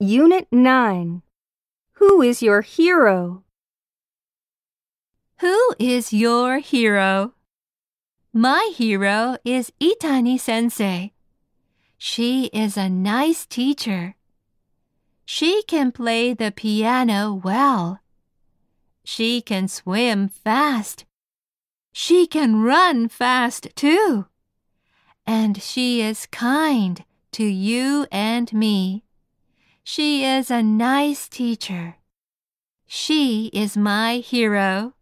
Unit 9 Who is your hero? Who is your hero? My hero is Itani sensei. She is a nice teacher. She can play the piano well. She can swim fast. She can run fast too. And she is kind to you and me. She is a nice teacher. She is my hero.